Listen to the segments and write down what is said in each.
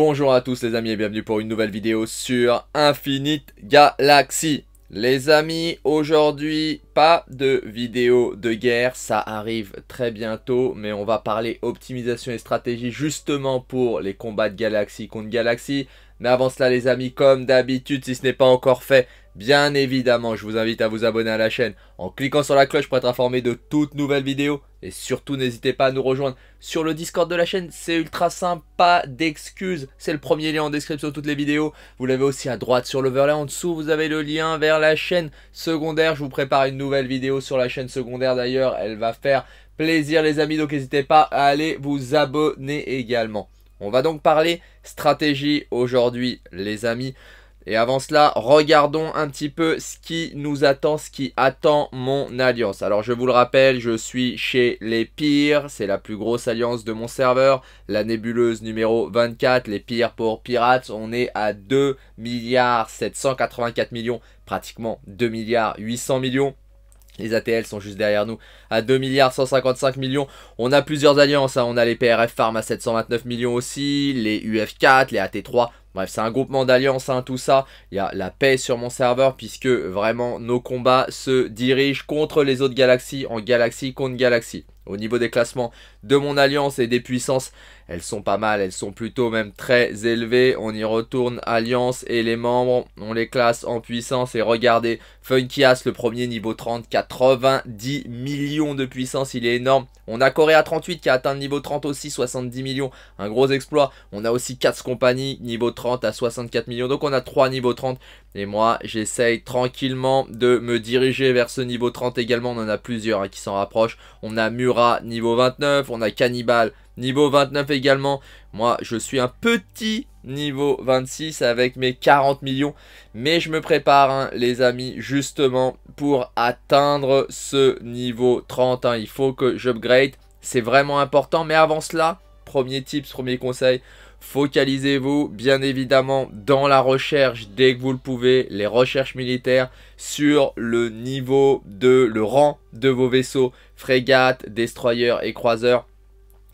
Bonjour à tous les amis et bienvenue pour une nouvelle vidéo sur Infinite Galaxy. Les amis, aujourd'hui, pas de vidéo de guerre, ça arrive très bientôt, mais on va parler optimisation et stratégie justement pour les combats de galaxie contre galaxie. Mais avant cela les amis, comme d'habitude, si ce n'est pas encore fait, bien évidemment, je vous invite à vous abonner à la chaîne en cliquant sur la cloche pour être informé de toutes nouvelles vidéos et surtout, n'hésitez pas à nous rejoindre sur le Discord de la chaîne. C'est ultra sympa, pas d'excuses. C'est le premier lien en description de toutes les vidéos. Vous l'avez aussi à droite sur l'overlay. En dessous, vous avez le lien vers la chaîne secondaire. Je vous prépare une nouvelle vidéo sur la chaîne secondaire d'ailleurs. Elle va faire plaisir les amis. Donc n'hésitez pas à aller vous abonner également. On va donc parler stratégie aujourd'hui les amis. Et avant cela, regardons un petit peu ce qui nous attend, ce qui attend mon alliance. Alors je vous le rappelle, je suis chez les pires, c'est la plus grosse alliance de mon serveur, la nébuleuse numéro 24, les pires pour pirates, on est à 2 milliards 784 millions, pratiquement 2 milliards 800 millions. Les ATL sont juste derrière nous à 2 milliards 155 millions. On a plusieurs alliances, hein. on a les PRF Farm à 729 millions aussi, les UF4, les AT3. Bref, c'est un groupement d'alliances, tout ça. Il y a la paix sur mon serveur puisque vraiment nos combats se dirigent contre les autres galaxies en galaxie contre galaxie. Au niveau des classements de mon alliance et des puissances, elles sont pas mal, elles sont plutôt même très élevées. On y retourne alliance et les membres, on les classe en puissance et regardez, Funky le premier niveau 30, 90 millions de puissance, il est énorme. On a à 38 qui a atteint le niveau 30 aussi, 70 millions, un gros exploit. On a aussi 4 compagnies, niveau 30 à 64 millions. Donc on a 3 niveaux 30 et moi, j'essaye tranquillement de me diriger vers ce niveau 30 également. On en a plusieurs hein, qui s'en rapprochent. On a Murat, niveau 29. On a Cannibal, niveau 29 également. Moi, je suis un petit niveau 26 avec mes 40 millions. Mais je me prépare, hein, les amis, justement, pour atteindre ce niveau 30. Hein. Il faut que j'upgrade. C'est vraiment important. Mais avant cela, premier tips, premier conseil Focalisez-vous bien évidemment dans la recherche dès que vous le pouvez, les recherches militaires sur le niveau de le rang de vos vaisseaux, frégates, destroyers et croiseurs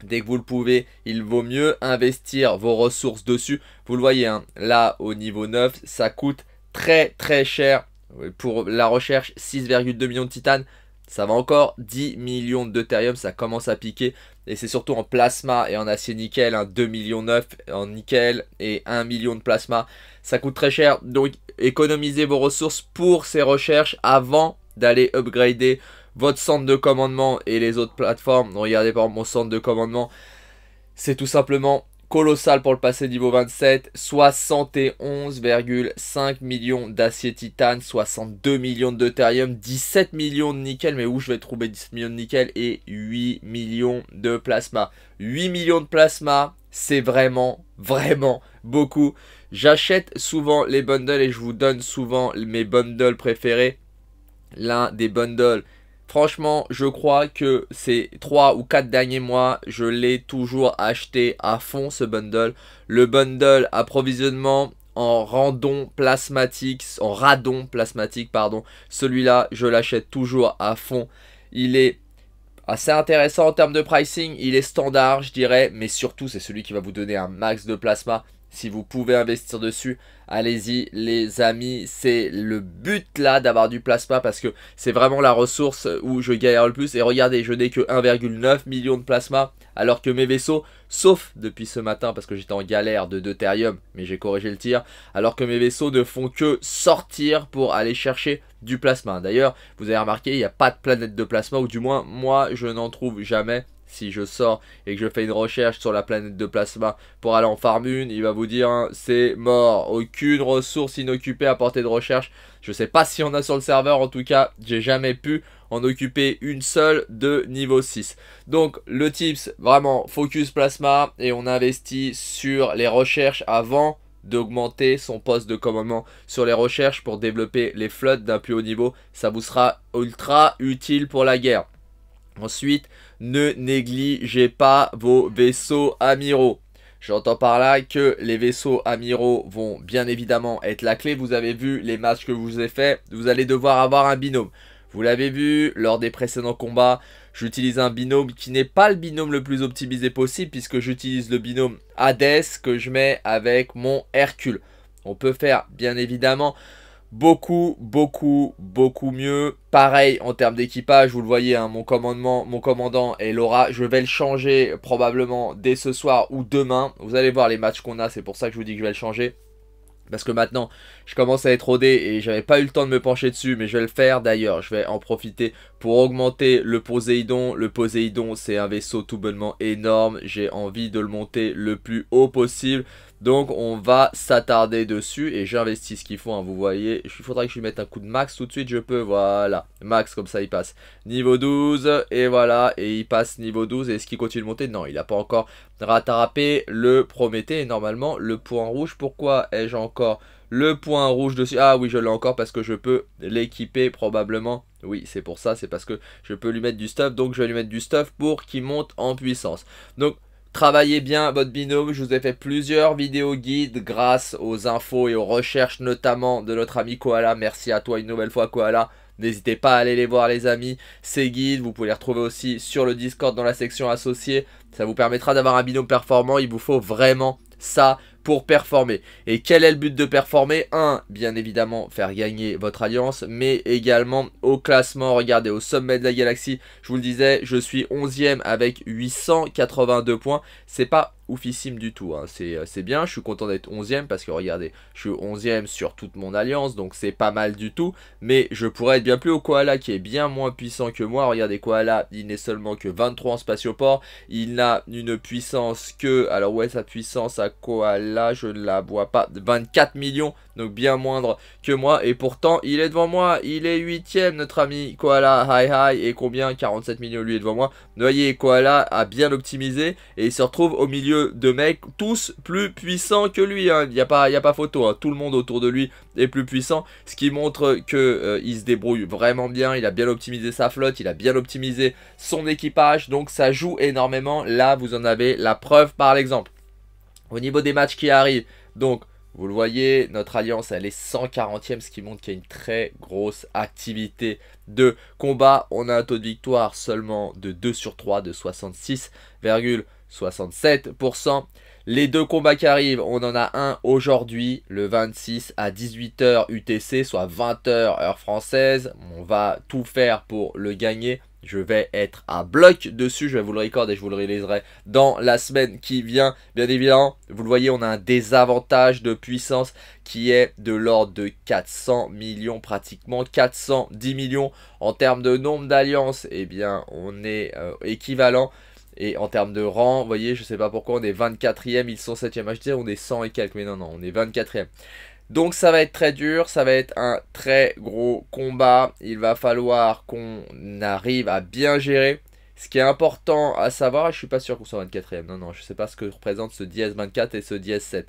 dès que vous le pouvez, il vaut mieux investir vos ressources dessus. Vous le voyez, hein, là au niveau 9, ça coûte très très cher euh, pour la recherche 6,2 millions de titanes. Ça va encore 10 millions de d'Ethereum, ça commence à piquer. Et c'est surtout en plasma et en acier nickel, hein, 2 millions 9 en nickel et 1 million de plasma. Ça coûte très cher, donc économisez vos ressources pour ces recherches avant d'aller upgrader votre centre de commandement et les autres plateformes. Regardez par exemple mon centre de commandement, c'est tout simplement colossal pour le passé niveau 27, 71,5 millions d'acier titane, 62 millions de deutérium, 17 millions de nickel, mais où je vais trouver 17 millions de nickel et 8 millions de plasma. 8 millions de plasma, c'est vraiment, vraiment beaucoup. J'achète souvent les bundles et je vous donne souvent mes bundles préférés. L'un des bundles Franchement, je crois que ces 3 ou 4 derniers mois, je l'ai toujours acheté à fond ce bundle. Le bundle approvisionnement en en radon plasmatique, pardon. Celui-là, je l'achète toujours à fond. Il est assez intéressant en termes de pricing. Il est standard, je dirais, mais surtout, c'est celui qui va vous donner un max de plasma. Si vous pouvez investir dessus, allez-y les amis. C'est le but là d'avoir du plasma parce que c'est vraiment la ressource où je galère le plus. Et regardez, je n'ai que 1,9 million de plasma alors que mes vaisseaux, sauf depuis ce matin parce que j'étais en galère de deutérium, mais j'ai corrigé le tir, alors que mes vaisseaux ne font que sortir pour aller chercher du plasma. D'ailleurs, vous avez remarqué, il n'y a pas de planète de plasma, ou du moins, moi, je n'en trouve jamais si je sors et que je fais une recherche sur la planète de plasma pour aller en farm une, il va vous dire hein, c'est mort, aucune ressource inoccupée à portée de recherche. Je sais pas si on a sur le serveur, en tout cas, j'ai jamais pu en occuper une seule de niveau 6. Donc le tips, vraiment focus plasma et on investit sur les recherches avant d'augmenter son poste de commandement sur les recherches pour développer les flottes d'un plus haut niveau. Ça vous sera ultra utile pour la guerre. Ensuite, ne négligez pas vos vaisseaux amiraux. J'entends par là que les vaisseaux amiraux vont bien évidemment être la clé. Vous avez vu les matchs que je vous ai fait. Vous allez devoir avoir un binôme. Vous l'avez vu lors des précédents combats. J'utilise un binôme qui n'est pas le binôme le plus optimisé possible puisque j'utilise le binôme Hades que je mets avec mon Hercule. On peut faire bien évidemment beaucoup, beaucoup, beaucoup mieux. Pareil en termes d'équipage, vous le voyez, hein, mon commandement, mon commandant est Laura. Je vais le changer probablement dès ce soir ou demain. Vous allez voir les matchs qu'on a, c'est pour ça que je vous dis que je vais le changer. Parce que maintenant, je commence à être rodé et j'avais pas eu le temps de me pencher dessus, mais je vais le faire d'ailleurs. Je vais en profiter pour augmenter le Poséidon. Le Poséidon, c'est un vaisseau tout bonnement énorme. J'ai envie de le monter le plus haut possible. Donc on va s'attarder dessus et j'investis ce qu'il faut, hein, vous voyez. Il faudra que je lui mette un coup de max tout de suite, je peux, voilà. Max, comme ça il passe niveau 12 et voilà, et il passe niveau 12. Est-ce qu'il continue de monter Non, il n'a pas encore rattrapé le Prométhée et normalement le point rouge. Pourquoi ai-je encore le point rouge dessus Ah oui, je l'ai encore parce que je peux l'équiper probablement. Oui, c'est pour ça, c'est parce que je peux lui mettre du stuff, donc je vais lui mettre du stuff pour qu'il monte en puissance. Donc Travaillez bien votre binôme, je vous ai fait plusieurs vidéos guides grâce aux infos et aux recherches notamment de notre ami Koala. Merci à toi une nouvelle fois Koala. N'hésitez pas à aller les voir les amis, ces guides, vous pouvez les retrouver aussi sur le Discord dans la section associée. Ça vous permettra d'avoir un binôme performant, il vous faut vraiment ça pour performer. Et quel est le but de performer Un, bien évidemment, faire gagner votre alliance, mais également au classement. Regardez, au sommet de la galaxie, je vous le disais, je suis 11e avec 882 points. C'est pas oufissime du tout. Hein. Euh, c'est bien, je suis content d'être 11ème parce que regardez, je suis 11ème sur toute mon alliance, donc c'est pas mal du tout. Mais je pourrais être bien plus au Koala qui est bien moins puissant que moi. Regardez, Koala, il n'est seulement que 23 en spatioport. Il n'a une puissance que... Alors ouais, sa puissance à Koala, je ne la vois pas. 24 millions, donc bien moindre que moi. Et pourtant, il est devant moi. Il est 8ème, notre ami Koala. Hi hi. Et combien 47 millions, lui est devant moi. voyez Koala a bien optimisé et il se retrouve au milieu de mecs, tous plus puissants que lui. Il hein. n'y a, pas, y a pas photo, hein. tout le monde autour de lui est plus puissant. Ce qui montre qu'il euh, il se débrouille vraiment bien, il a bien optimisé sa flotte, il a bien optimisé son équipage. Donc ça joue énormément. Là, vous en avez la preuve par l'exemple. Au niveau des matchs qui arrivent, donc vous le voyez, notre alliance, elle est 140e, ce qui montre qu'il y a une très grosse activité de combat. On a un taux de victoire seulement de 2 sur 3, de 66,5%. 67%. Les deux combats qui arrivent, on en a un aujourd'hui, le 26 à 18h UTC, soit 20h heure française. On va tout faire pour le gagner. Je vais être à bloc dessus, je vais vous le record et je vous le réaliserai dans la semaine qui vient. Bien évidemment, vous le voyez, on a un désavantage de puissance qui est de l'ordre de 400 millions, pratiquement 410 millions en termes de nombre d'alliances. Eh bien, on est euh, équivalent. Et en termes de rang, vous voyez, je ne sais pas pourquoi, on est 24e, ils sont 7e. Ah, je disais on est 100 et quelques, mais non, non, on est 24e. Donc ça va être très dur, ça va être un très gros combat. Il va falloir qu'on arrive à bien gérer. Ce qui est important à savoir, je suis pas sûr qu'on soit 24ème, non, non, je sais pas ce que représente ce ds 24 et ce ds 7.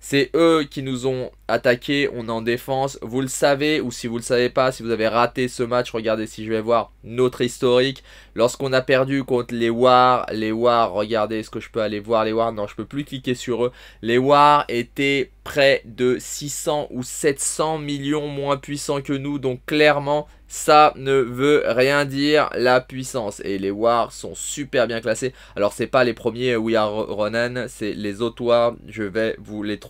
C'est eux qui nous ont attaqué, on est en défense. Vous le savez, ou si vous le savez pas, si vous avez raté ce match, regardez si je vais voir notre historique. Lorsqu'on a perdu contre les War, les War, regardez, ce que je peux aller voir les War Non, je peux plus cliquer sur eux. Les War étaient près de 600 ou 700 millions moins puissants que nous, donc clairement, ça ne veut rien dire la puissance. Et les war sont super bien classés. Alors, c'est pas les premiers We Are Ronan, c'est les autres war je vais vous les trouver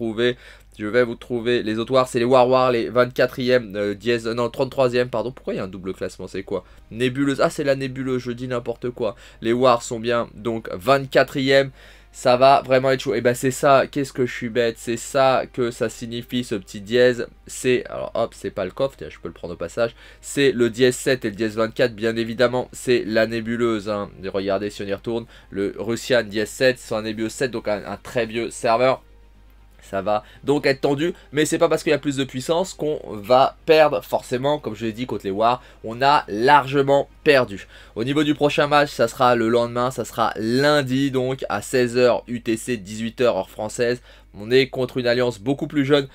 je vais vous trouver les autres C'est les War War, les 24e, euh, non, 33e, pardon. Pourquoi il y a un double classement C'est quoi Nébuleuse. Ah, c'est la nébuleuse, je dis n'importe quoi. Les Wars sont bien, donc 24e ça va vraiment être chaud. Et eh bah ben, c'est ça, qu'est-ce que je suis bête, c'est ça que ça signifie ce petit dièse. C'est, alors hop, c'est pas le coffre, je peux le prendre au passage. C'est le dièse 7 et le dièse 24, bien évidemment, c'est la nébuleuse. Hein. Regardez si on y retourne, le Russian dièse 7, c'est un nébuleuse 7, donc un très vieux serveur ça va donc être tendu, mais c'est pas parce qu'il y a plus de puissance qu'on va perdre forcément, comme je l'ai dit contre les War, on a largement perdu. Au niveau du prochain match, ça sera le lendemain, ça sera lundi donc à 16h UTC, 18h heure française, on est contre une alliance beaucoup plus jeune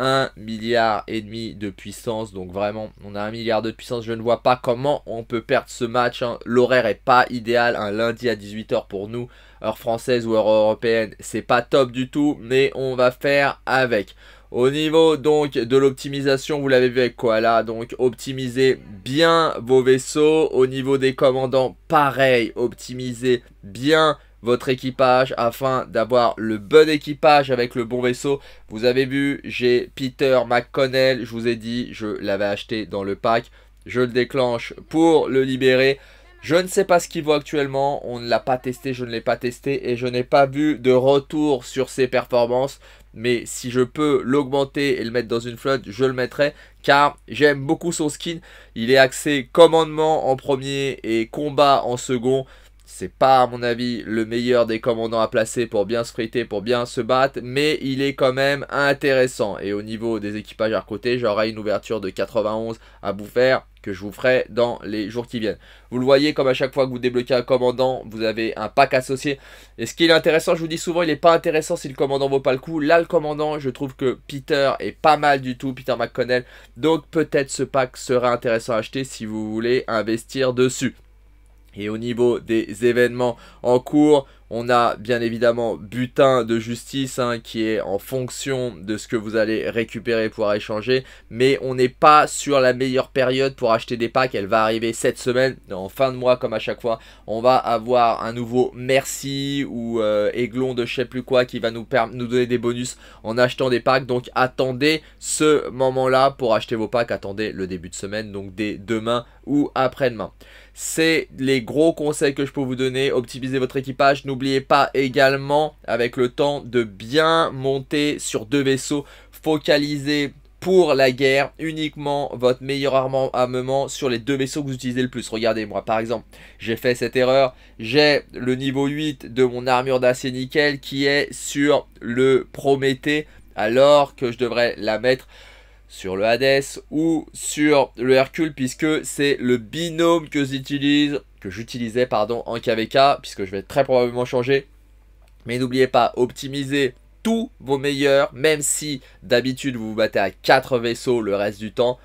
1 milliard et demi de puissance. Donc vraiment, on a 1 milliard de puissance. Je ne vois pas comment on peut perdre ce match. Hein. L'horaire est pas idéal. Un lundi à 18h pour nous, heure française ou heure européenne, c'est pas top du tout. Mais on va faire avec. Au niveau donc de l'optimisation, vous l'avez vu avec Koala, donc optimisez bien vos vaisseaux. Au niveau des commandants, pareil, optimisez bien votre équipage afin d'avoir le bon équipage avec le bon vaisseau. Vous avez vu, j'ai Peter McConnell, je vous ai dit, je l'avais acheté dans le pack. Je le déclenche pour le libérer. Je ne sais pas ce qu'il vaut actuellement, on ne l'a pas testé, je ne l'ai pas testé et je n'ai pas vu de retour sur ses performances. Mais si je peux l'augmenter et le mettre dans une flotte, je le mettrai car j'aime beaucoup son skin. Il est axé commandement en premier et combat en second. C'est pas, à mon avis, le meilleur des commandants à placer pour bien se pour bien se battre, mais il est quand même intéressant. Et au niveau des équipages à côté, j'aurai une ouverture de 91 à vous faire que je vous ferai dans les jours qui viennent. Vous le voyez, comme à chaque fois que vous débloquez un commandant, vous avez un pack associé. Et ce qui est intéressant, je vous dis souvent, il n'est pas intéressant si le commandant vaut pas le coup. Là, le commandant, je trouve que Peter est pas mal du tout, Peter McConnell. Donc peut-être ce pack sera intéressant à acheter si vous voulez investir dessus. Et au niveau des événements en cours, on a bien évidemment butin de justice hein, qui est en fonction de ce que vous allez récupérer pour échanger. Mais on n'est pas sur la meilleure période pour acheter des packs. Elle va arriver cette semaine, en fin de mois comme à chaque fois. On va avoir un nouveau merci ou euh, aiglon de je sais plus quoi qui va nous, nous donner des bonus en achetant des packs. Donc attendez ce moment-là pour acheter vos packs. Attendez le début de semaine, donc dès demain ou après-demain. C'est les gros conseils que je peux vous donner. Optimisez votre équipage. N'oubliez pas également, avec le temps, de bien monter sur deux vaisseaux focalisés pour la guerre, uniquement votre meilleur armement sur les deux vaisseaux que vous utilisez le plus. Regardez, moi par exemple, j'ai fait cette erreur, j'ai le niveau 8 de mon armure d'acier nickel qui est sur le Prométhée, alors que je devrais la mettre sur le Hades ou sur le Hercule puisque c'est le binôme que j'utilise que j'utilisais pardon en KVK puisque je vais très probablement changer. Mais n'oubliez pas, optimiser tous vos meilleurs, même si d'habitude vous vous battez à 4 vaisseaux le reste du temps.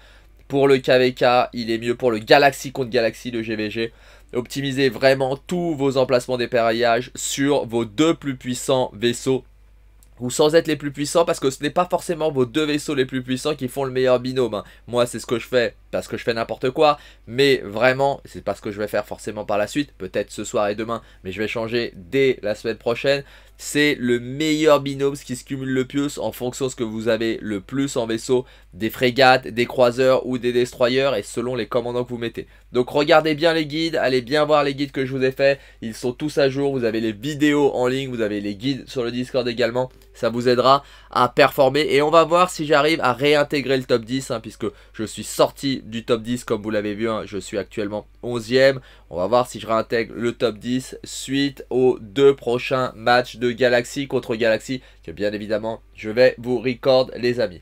Pour le KVK, il est mieux pour le Galaxy contre Galaxy de GVG. Optimisez vraiment tous vos emplacements d'épareillage sur vos deux plus puissants vaisseaux ou sans être les plus puissants parce que ce n'est pas forcément vos deux vaisseaux les plus puissants qui font le meilleur binôme. Hein. Moi c'est ce que je fais parce que je fais n'importe quoi, mais vraiment c'est pas ce que je vais faire forcément par la suite, peut-être ce soir et demain, mais je vais changer dès la semaine prochaine. C'est le meilleur binôme, ce qui se cumule le plus en fonction de ce que vous avez le plus en vaisseau des frégates, des croiseurs ou des destroyers et selon les commandants que vous mettez. Donc regardez bien les guides, allez bien voir les guides que je vous ai fait, ils sont tous à jour, vous avez les vidéos en ligne, vous avez les guides sur le Discord également, ça vous aidera à performer et on va voir si j'arrive à réintégrer le top 10 hein, puisque je suis sorti du top 10 comme vous l'avez vu, hein. je suis actuellement 11ème, on va voir si je réintègre le top 10 suite aux deux prochains matchs de Galaxy contre Galaxy que bien évidemment je vais vous record les amis.